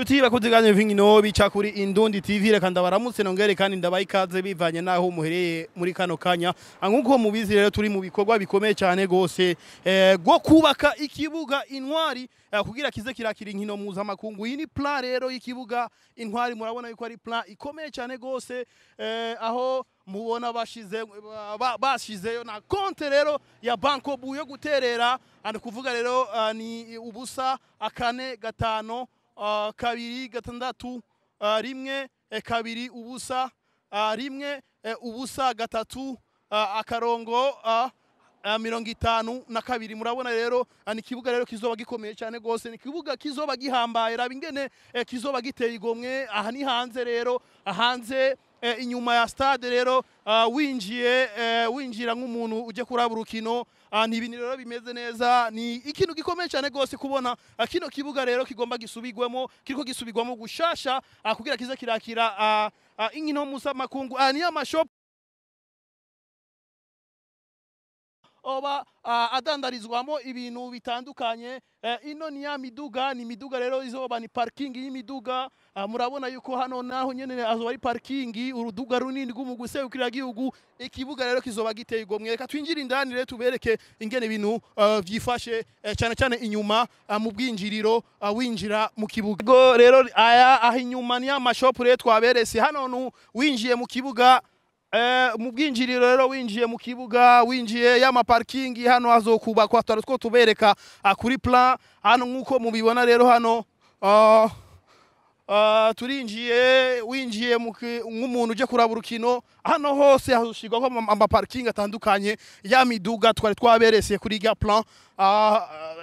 Chuti bakuziganyo vingino bica kuri Indundi TV reka ndabaramutse nongere kandi ndabaye ikaze bivanye naho umuhereye muri kano kanya ah, nkuko mubizi rero turi mu bikorwa bikomeye cyane gose eh, kubaka ikibuga intwari eh, kugira kize kirakira inkino muza makungu iyi ni plan rero y'ikibuga intwari murabona yuko ari plan ikomeye cyane gose eh, aho mubona bashize bashizeyo na konti rero ya banko yo guterera ah, kuvuga rero ah, ni ubusa akane gatanu. kabiri gatandatu rimwe e, kabiri ubusa rimwe e, ubusa gatatu akarongo mirongo itanu na kabiri murabona rero ni ikibuga rero kizoba gikomeye cyane rwose ni ikibuga kizoba gihambaye raba e, kizoba giteye igomwe aha ni hanze rero hanze inyuma ya stade rero winjiye winjira nk'umuntu ujya kuraba urukino Ah, ibintu rero bimeze neza ni ikintu gikomeye cyane rwose kubona ah, kino kibuga rero kigomba gisubigwemo kiriko gisubirwamo gushasha ah, kugira kize kirakira inkino mpuzamakungu niyo mashop oba adandarizwamo ibintu bitandukanye eh, ino ni ya miduga ni imiduga rero izoba ni parikingi y'imiduga ah, murabona yuko hano naho nyine azoba ari parikingi uruduga runini rw'umugwi gihugu ikibuga rero kizoba giteye igomwe reka twinjire indani rero tubereke ingene ibintu ah, byifashe eh, cyane cyane inyuma ah, mu bwinjiriro winjira mu kibuga rero aya aha inyuma ni ya mashopu rero twaberese hano winjiye mu kibuga Eh, mu bwinjiriro rero winjiye mu kibuga winjiye y'amaparikingi hano hazokubakwa tutari two tubereka ah, kuri plan hano nk'uko mubibona rero hano ah, ah, turinjiye winjiye nk'umuntu ujya kuraba urukino hano hose hashyirwaho amaparikingi atandukanye ya miduga twari twaberesiye kuri ga plan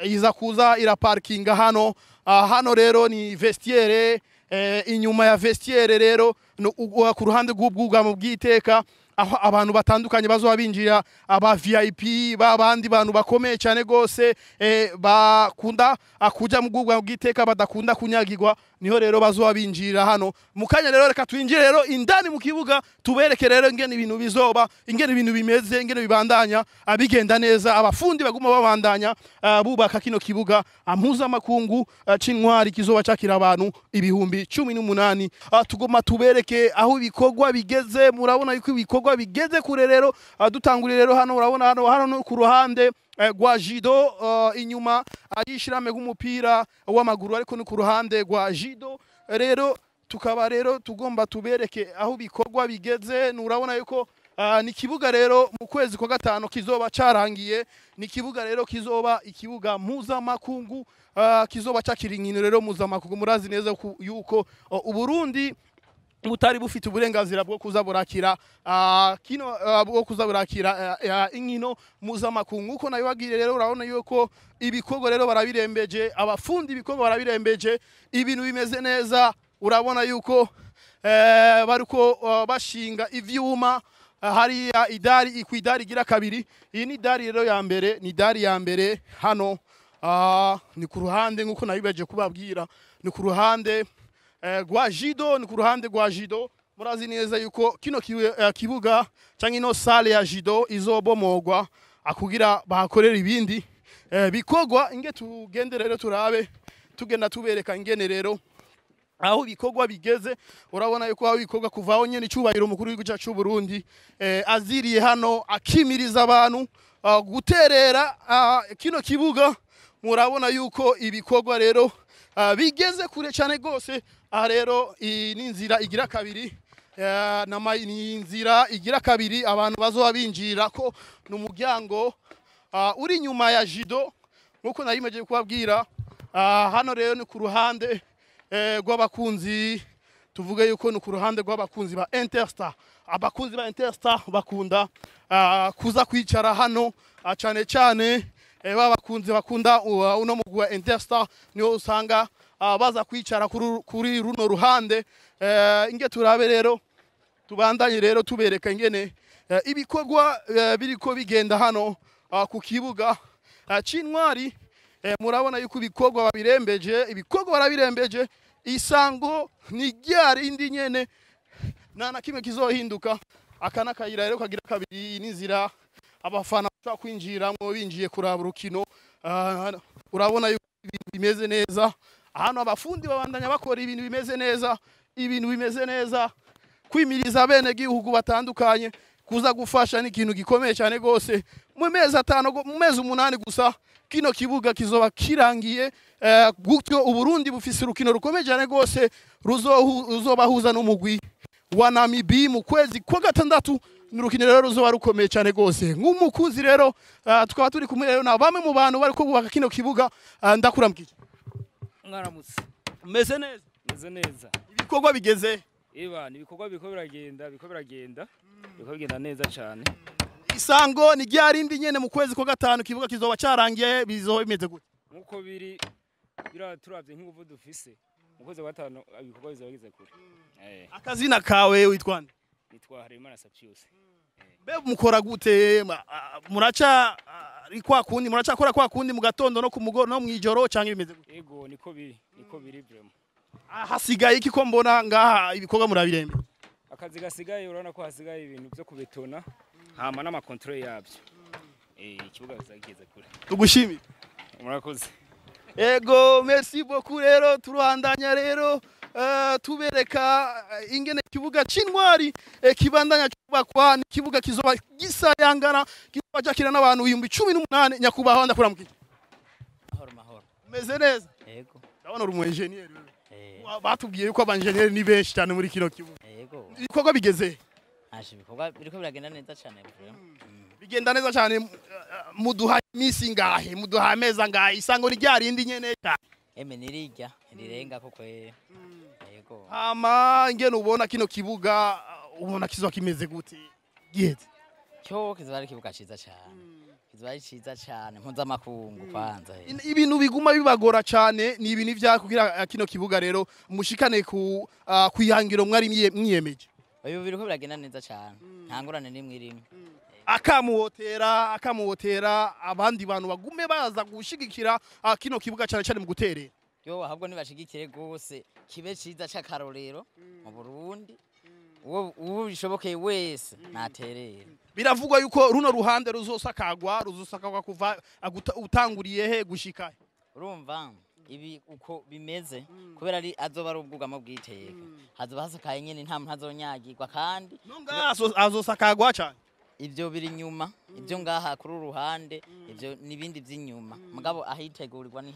iza kuza iraparikinga hano hano rero ni vestiere Eh, inyuma ya vestiaire rero ku ruhande rw'ubwugamo bw'iteka aho abantu batandukanye bazoba binjira aba vip babandi bantu bakomeye cyane gose eh, bakunda akuja ah, mu bwugwa bw'iteka badakunda kunyagirwa niho rero bazoba binjira hano mukanya rero reka twinjire rero indani mu kibuga tubereke rero ngene ibintu bizoba ingene ibintu bimeze ingene bibandanya abigenda ah, neza abafundi baguma babandanya uh, bubaka kino kibuga mpuzamakungu uh, c'intwari kizoba cyakira abantu ibihumbi 18 uh, tugoma tubereke aho ibikogwa bigeze murabona yuko ibikogwa ibikorwa bigeze kure rero dutanguriye rero hano urabona hano hano ku ruhande rwa eh, jido eh, inyuma y'ishyirame nk'umupira w'amaguru ariko ni ku ruhande rwa jido rero tukaba rero tugomba tubereke aho ibikorwa bigeze nurabona yuko ah, ni ikibuga rero mu kwezi kwa gatanu kizoba cyarangiye ni ikibuga rero kizoba ikibuga mpuzamakungu ah, kizoba cyakirinkiniro rero mpuzamakungu murazi neza yuko oh, uburundi butari bufite uburenganzira bwo kuzaburakira ah, kino ah, bwo kuzaburakira burakira eh, ah, inkino mpuzamakungu nk'uko nabibabwire rero urabona yuko ibikorwa rero barabirembeje abafundi ibikorwa barabirembeje ibintu bimeze neza urabona yuko eh, bariko bashinga ibyuma hariya idari ku idari igira kabiri iyi ni idari rero ya mbere ni idari ya mbere hano ni ku ruhande nk'uko nabibaje kubabwira ni ku ruhande rwa eh, jido ni ku ruhande rwa jido murazi neza yuko kino eh, kibuga cyangwa ino sale ya jido izobomogwa akugira bahakorera ibindi eh, bikogwa inge tugende rero turabe tugenda tubereka ingene rero aho ibikorwa bigeze urabona yuko aho ibikorwa kuva aho nyine icyubahiro umukuru w'igihugu cyacu Burundi aziriye hano akimiriza abantu guterera kino kibuga murabona yuko ibikorwa rero bigeze kure cyane rwose aha rero iyi ni inzira igira kabiri ni inzira igira kabiri abantu bazoba binjirira ko ni umuryango uri inyuma ya jido nk'uko nari imejeje kubabwira hano rero ni ku ruhande e, rw'abakunzi tuvuge yuko ni ku ruhande rw'abakunzi ba intersita abakunzi ba intersita bakunda kuza kwicara hano cyane cyane e, bakunzi bakunda uno mugwi wa intersita niho usanga Ah, baza kwicara kuri runo ruhande eh, inge turabe rero tubandanye rero tubereka ingene eh, ibikorwa eh, biriko bigenda hano ah, ku kibuga ah, cy'intwari murabona yuko ibikorwa babirembeje ibikorwa barabirembeje isango ni indi nyene nta na kimwe kizohinduka aka ni akayira rero kagira kabiri n'inzira abafana bashobora kwinjiramo binjiye kuraba urukino urabona yuko bimeze neza ahantu abafundi babandanya bakora ibintu bimeze neza ibintu bimeze neza kwimiriza bene gihugu batandukanye kuza gufasha ni ikintu gikomeye cyane rwose mu mezi atanu mu mezi umunani gusa kino kibuga kizoba kirangiye eh, gutyo uburundi bufise urukino rukomeye cyane rwose ruzobahuza n'umugwi wa namibi mu kwezi kwa gatandatu ni urukino rero ruzoba rukomeye cyane rwose nk'umukunzi rero eh, tukaba turi kumwe rero na bamwe mu bantu bari kubaka kino kibuga eh, ndakurambiye mwaramutse umeze neza umeze neza ibikorwa bigeze iba ni ibikorwa biriko biragenda biriko biragenda biriko bigenda neza cyane isango ni ryari indi nyene mu kwezi kwa gatanu kibuga kizoba cyarangiye bizoba bimeze gute nkuko biri biraturavye nk'inguvu dufise mu kwezi kwa gatanu ibikorwa bizoba bigeze kure akazina kawe witwa nitwa Harerimana Sapyose mukora gute muraca ari kwa kundi muracakora kwa kundi mu gatondo no ku mugoroba no mu ijoro cyangwa bimeze gute yego niko biri niko biri vraiment ah, hasigaye iki ko mbona ngaha ibikorwa murabirembe akazi gasigaye urabona ko hasigaye ibintu byo kubetona hama n'amakontrole yabyo mm. eh, ikibuga bizageze kure tugushimire murakoze ego merci beaucoup rero turuhandanya rero Eh, tubereka eh, ingene kibuga c'intwari eh, kibandanya kubakwa kibuga kizoba gisayangana kizoba jakira n'abantu ibihumbi cumi n'umunani nyakubahwa ndakuramukije mahoro mahoro meze neza yego ndabona uri umu enjeniyeri batubwiye yuko abanjeniyeri ni benshi cyane muri kino kibuga yego ikogwa bigeze ashi bikogwa biriko biragenda neza cyane hmm. bigenda neza cyane muduha imisi ngahe muduha ameza ngahe isango ryarindi nyene cyane eme nirijya rirenga koko hmm ama ingene ubona kino kibuga ubona kizoba kimeze gute giheze cyo kizoba ari kibuga ciza cyane kizoba ari ciza cyane makungu mm. kwanza eh. ibintu biguma bibagora cyane ni ibintu bya kugira eh, kino kibuga rero mushikane ku ah, kwihangira mwari mwiyemeje uyu biruko biragenda neza cyane mm. ntangurane ngorane n'imwe irimo mm. akamuhotera akamuhotera abandi bantu bagume baza gushigikira ah, kino kibuga cyane cyane mu guterera yo ahubwo ntibashigikire rwose kibe cyiza cy'akarorero mm. mu burundi mm. uwo bishobokeye wese ntaterera biravugwa yuko runo ruhande ruzosakagwa ruzosakagwa kuva utanguriye he gushika urumva mm. ibi uko bimeze kubera ari azoba ari ubwugamo bw'iteka hazoba hasakaye nyine nta muntu azonyagirwa kandi azosakagwa cyane ibyo biri inyuma ibyo ngaha kuri uruhande ibyo n'ibindi by'inyuma mugabo ahitegurirwa ni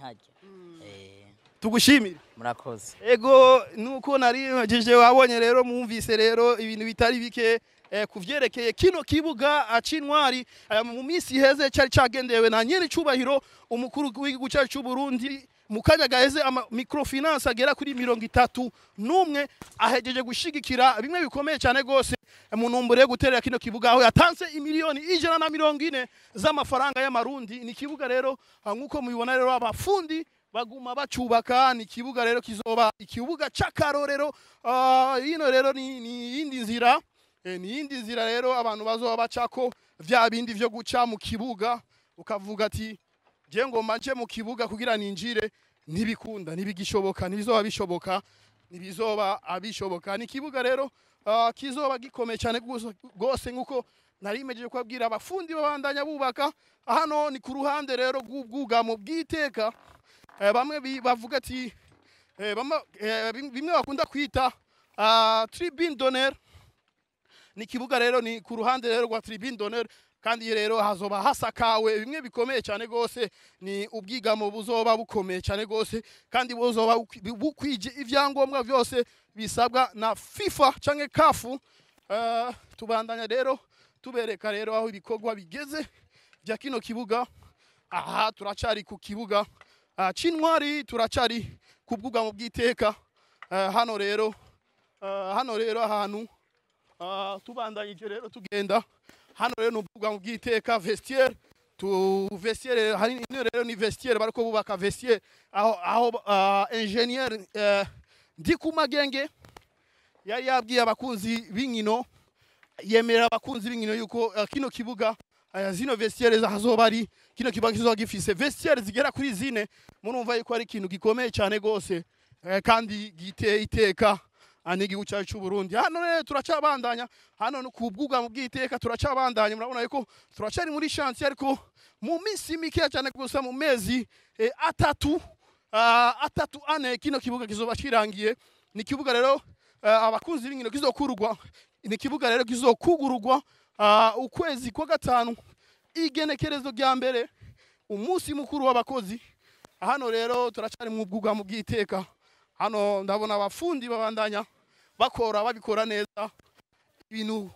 tugushimire murakoze ego nuko nari narimejeje wabonye rero mwumvise rero ibintu bitari bike eh, kuvyerekeye kino kibuga c'intwari eh, mu minsi iheze cyari cagendewe na nyiri cubahiro umukuru w'igihugu cyacu c'u Burundi mukanya gaheze ama microfinance agera kuri mirongo itatu n'umwe ahejeje gushigikira bimwe bikomeye cyane gose eh, mu ntumbero yo guterera kino kibuga aho yatanze imiliyoni ijana na mirongo ine z'amafaranga y'amarundi ni kibuga rero ah, nk'uko mubibona rero abafundi baguma bacyubaka ni ikibuga rero kizoba ikibuga cy'akarorero hino ah, rero ni iyindi nzira eh, ni iyindi nzira rero abantu bazoba bacako bya bindi byo guca mu kibuga ukavuga ati ngiye ngo manje mu kibuga kugira ninjire ntibikunda ntibigishoboka ntibizoba bishoboka ntibizoba abishoboka ni ikibuga rero ah, kizoba gikomeye cyane rwose nk'uko narimejeje kubabwira abafundi babandanya bubaka hano ni ku ruhande rero rw'ubwugamo bw'iteka Eh, bamwe bavuga ati eh, eh, bimwe bakunda kwita ah, tribune donere ni ikibuga rero ni ku ruhande rero rwa tribune donner kandi rero hazoba hasakawe bimwe bikomeye cyane rwose ni ubwigamo buzoba bukomeye cyane rwose kandi buzoba bukwije ibyangombwa byose bisabwa na fifa cyangwa kafu tubandanya rero tubereka rero aho ibikorwa bigeze bya kino kibuga aha turacyari ku kibuga Ah, cy'intwari turacari ku mu bw'iteka ah, hano rero ah, hano rero ahantu tubandanyije rero tugenda hano rero ni mu bw'iteka vestiaire tu vestiaire hano rero ni vestiaire bariko bubaka vestiaire aho aho ingenier eh, ndikumagenge yari yabwiye abakunzi b'inkino yemerera abakunzi b'inkino yuko kino kibuga aya zino vestiaire zazo bari kino kiba kizoba gifise vestiaire zigera kuri zine murumva yuko ari ikintu gikomeye cyane gose eh, kandi giteye iteka anigihugu ah, cyacu cy'u Burundi hano rero turacabandanya hano ni kubwuga mu bwiteka turacabandanya murabona yuko turacari muri chance ariko mu minsi mike cyane gusa mu mezi eh, atatu ah, atatu ane kino kibuga kizoba kirangiye ni ikibuga rero uh, abakunzi b'inkino kizokurugwa ni ikibuga rero kizokugurugwa Ah, ukwezi kwa gatanu igenekerezo rya mbere umunsi mukuru w'abakozi ah, hano rero turacyari mu bwugamo bw'iteka hano ndabona abafundi babandanya bakora babikora neza ibintu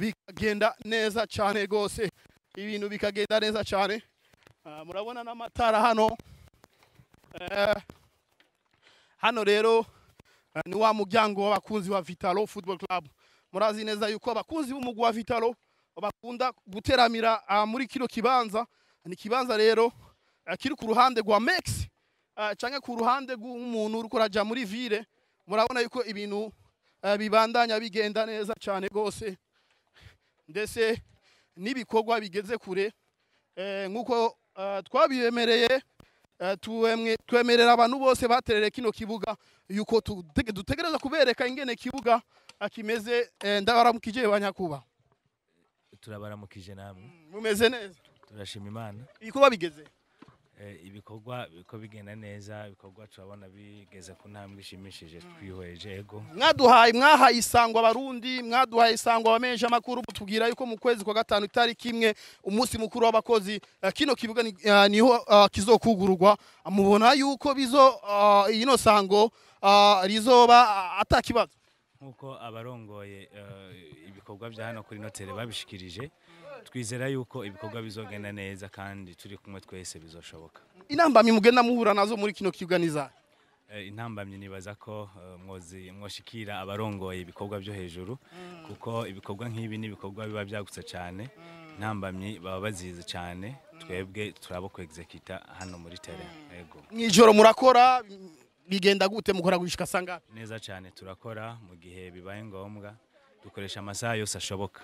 bikagenda neza cyane rwose ibintu bikagenda neza cyane ah, murabona n'amatara hano eh, hano rero ni wa muryango w'abakunzi wa vitalo football club murazi neza yuko abakunzi b'umugwi wa vitalo bakunda guteramira ah, muri kino kibanza ni ikibanza rero ah, kiri ku ruhande rwa mekisi ah, cyangwa ku ruhande rw'umuntu uri kurajya muri vire murabona yuko ibintu bibandanya bigenda neza cyane rwose ndetse n'ibikorwa bigeze kure eh, nk'uko twabibemereye eh, twemerera abantu bose baterere kino kibuga yuko dutegereza kubereka ingene kibuga akimeze eh, ndabaramukije ba nyakuba turabaramukije namwe mm, mumeze neza turashima imana ibikorwa bigeze eh, ibikorwa ko bigenda neza ibikorwa turabona bigeze ku ntambwe ishimishije mm. twihweje ego mwaduhaye mwahaye isango abarundi mwaduhaye isango abamenyesha amakuru tubwira yuko mu kwezi kwa gatanu itariki imwe umunsi mukuru w'abakozi eh, kino kibuga niho kizokugururwa mubona yuko bizo ino sango rizoba atakibazo nk'uko abarongoye eh, ibikorwa bya hano kuri noteri babishikirije twizera yuko ibikorwa bizogenda neza kandi turi kumwe twese bizoshoboka intambamyi mugenda muhura nazo muri kino kiganiza eh, intambamyi nibaza ko eh, mwoshikira abarongoye ibikorwa byo hejuru mm. kuko ibikorwa nk'ibi n'ibikorwa biba byagutse cyane mm. intambamyi baba bazizi cyane twebwe turabo kwegizekita hano muri tere mw'ijoro mm. murakora bigenda gute mukora gushika asanga neza cyane turakora mu gihe bibaye ngombwa dukoresha amasaha yose ashoboka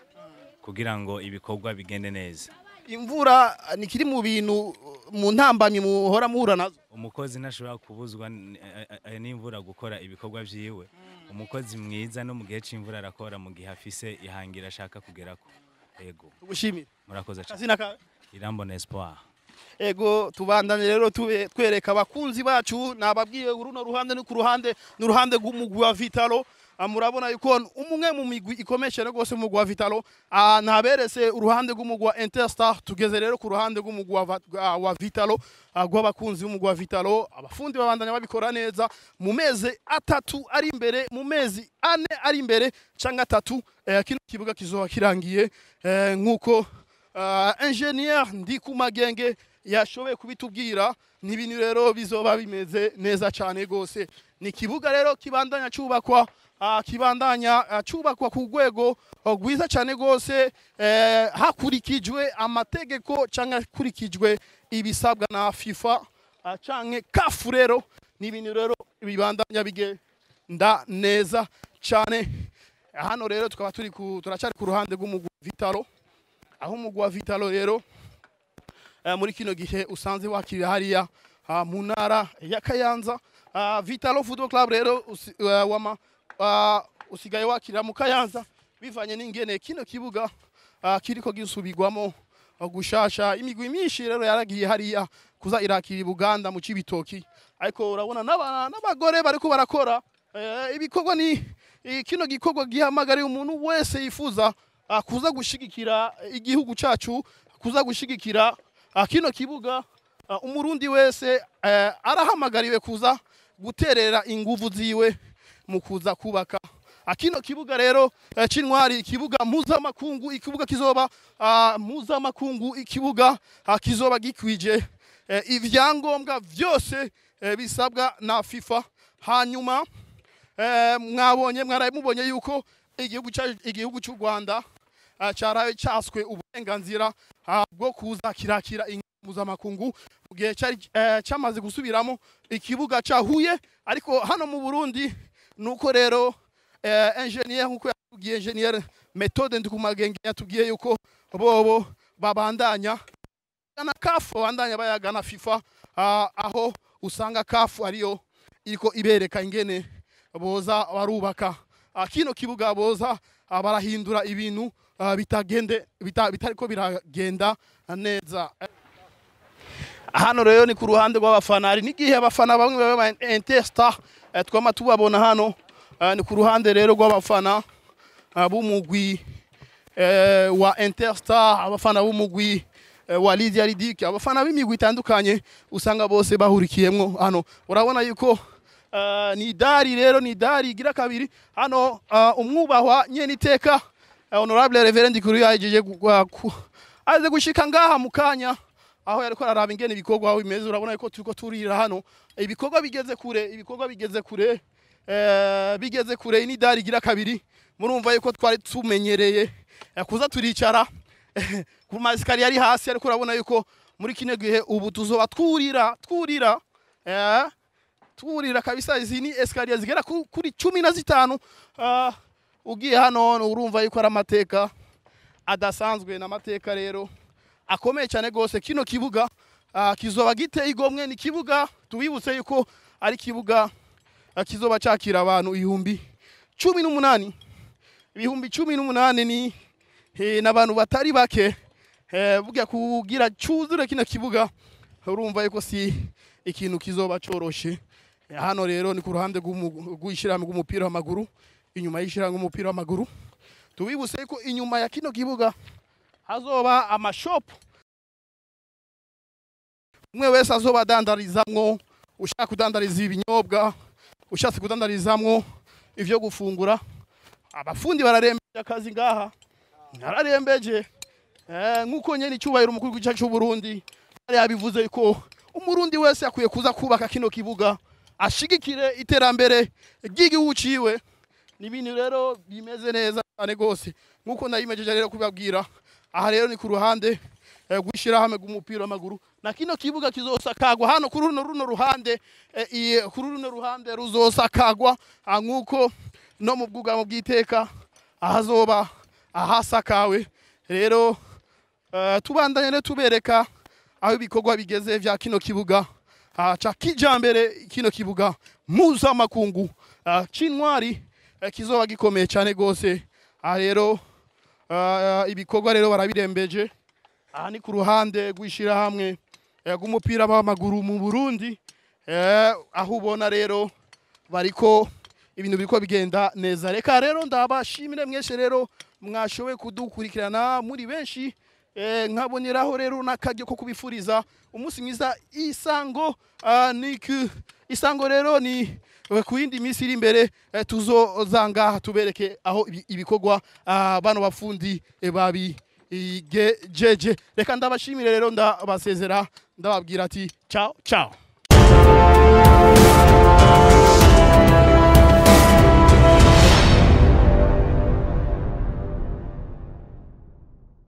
kugira ngo ibikorwa bigende neza imvura ah, ni kiri mu bintu mu ntambamyi muhora muhura nazo umukozi ntashobora kubuzwa eh, eh, n'imvura gukora ibikorwa byiwe umukozi mwiza no mu gihe cy'imvura arakora mu gihe afise ihangira ashaka kugera ku yego tugushimire murakoze cyane irambona espoir ego tubandanye rero tube twereka abakunzi bacu nababwiye runo ruhande ni ku ruhande ni uruhande rw'umugwi wa vitalo ah, murabona yuko umwe mu migwi ikomesheje rwose umugwi wa vitalo ah, ntaberese uruhande rw'umugwi wa interstar tugeze rero ku ruhande rw'umugwi ah, wa vitalo rw'abakunzi b'umugwi wa vitalo abafundi babandanya babikora neza mu mezi atatu ari imbere mu mezi ane ari imbere cyangwa atatu eh, kino kibuga kizoba kirangiye eh, nk'uko enjeniyeri ndi ku magenge yashoboye kubitubwira n'ibintu rero bizoba bimeze neza cyane rwose ni ikibuga rero kibandanya cyubakwa ah, kibandanya ah, cyubakwa ku rwego oh, rwiza cyane rwose eh, hakurikijwe amategeko cyangwa hakurikijwe ibisabwa na fifa ah, cyangwa kafu rero ni rero bibandanya bigenda neza cyane hano rero tukaba turi turacyari ku ruhande rw'umugwa vitalo aho umugwa vitalo rero Eh, muri kino gihe usanze wakiriye hariya ah, mu ntara ya kayanza ah, vitalo football club rero eh, wama ah, usigaye wakirira mu kayanza bivanye n'ingene kino kibuga kiriko gisubigwamo gushasha imigwi myinshi rero yaragiye hariya kuza irakira ibuganda mu cibitoki ariko urabona n'abagore bariko barakora eh, ibikorwa ni kino gikorwa gihamagariye umuntu wese yifuza kuza gushigikira igihugu cacu kuza gushigikira Ah, kino kibuga ah, umurundi wese eh, arahamagariwe kuza guterera inguvu ziwe mu kuza kubaka ah, kino kibuga rero eh, cy'intwari ikibuga mpuzamakungu ikibuga kizoba mpuzamakungu ikibuga kizoba gikwije eh, ibyangombwa byose bisabwa na fifa hanyuma mwabonye mwaramubonye yuko igihugu cy'u rwanda Ah, cyaraye cyaswe uburenganzira ah, bwo kuza kirakira mpuzamakungu mu gihe eh, cyamaze gusubiramo ikibuga cya huye ariko hano mu burundi ni uko rero enjeniyeri eh, nk'uko yatubwiye enjeniyeri metode ndikumagenge yatubwiye yuko bobo babandanya na kafu babandanya bayagana fifa ah, aho usanga kafu ariyo iriko ibereka ingene boza barubaka kino kibuga boza barahindura ibintu Ah, bitariko biragenda neza hano rero ni ku ruhande rw'abafana ari n'igihe abafana bamwe baba intesta eh, twama tubabona hano eh, ni ku ruhande rero rw'abafana eh, b'umugwi wa intesta abafana b'umugwi wa lidia ridike abafana b'imigwi itandukanye usanga bose bahurikiyemo hano urabona yuko ni idari rero ni idari igira kabiri hano umwubahwa iteka Eh, honorable reverend Kuruya ahejeje aze gushika ngaha mu kanya aho yariko araraba ingene ibikorwa aho bimeze urabona yuko turiko turira hano ibikorwa bigeze kure ibikorwa bigeze kure eh, bigeze kure ni dari gira kabiri murumva yuko twari tumenyereye eh, kuza turicara ku masikari yari hasi ariko urabona yuko muri kino gihe ubu tuzoba twurira twurira eh twurira kabisa izi ni esikariya zigera kuri cumi na zitanu ah, ugiye hano urumva yuko ari amateka adasanzwe ni amateka rero akomeye cyane rwose kino kibuga ah, kizoba giteye igomwe ni ikibuga tubibutse yuko ari ikibuga ah, kizoba cyakira abantu ibihumbi cumi n'umunani ibihumbi cumi n'umunani ni eh, n'abantu batari bake eh, bujya kugira cyuzure kino kibuga urumva yuko si ikintu kizoba cyoroshye eh, hano rero ni ku ruhande rw'ishyirahamwe rw'umupira w'amaguru inyuma y'ishyirahamwe umupira w'amaguru tubibutse ko inyuma ya kino kibuga hazoba amashopu umwe wese azoba adandarizamwo ushaka kudandariza ibinyobwa ushatse kudandarizamwo ibyo gufungura abafundi bararembeje akazi ngaha nararembeje eh, nk'uko nyine icyubahiro umukuru w'igihugu cy'uburundi yabivuze ko umurundi wese akwiye kuza kubaka kino kibuga ashigikire iterambere ry'igihugu ciwe ni ibintu rero bimeze neza cyane rwose nk'uko nayimejeje rero kubabwira aha rero ni ku ruhande gushyirahamwe eh, rw'umupira w'amaguru na kino kibuga kizosakagwa hano kuri runo runo ruhande eh, kuri runo ruhande ruzosakagwa ah, nk'uko no mu bwugamo bw'iteka ahazoba ah, ahasakawe rero eh, tubandanye rero tubereka aho ibikorwa bigeze bya kino kibuga ah, cya kijyambere kino kibuga mpuzamakungu cy'intwari ikizuba gikomeye cyane rwose aha rero ah, ah, ibikorwa rero barabirembeje aha ni ku ruhande rw'ishyirahamwe eh, rw'umupira w'amaguru mu burundi eh, aho ubona rero ko ibintu biriko bigenda neza reka rero ndabashimire mwese rero mwashoboye kudukurikirana muri benshi eh, nkaboneraho rero n'akaryo ko kubifuriza umunsi mwiza isango ah, isango rero ni Eh, ku yindi minsi iri imbere eh, tuzozangaha tubereke aho ibikorwa ah, bano bafundi eh, babigejeje reka ndabashimire rero ndabasezera ndababwira ati cawo cawo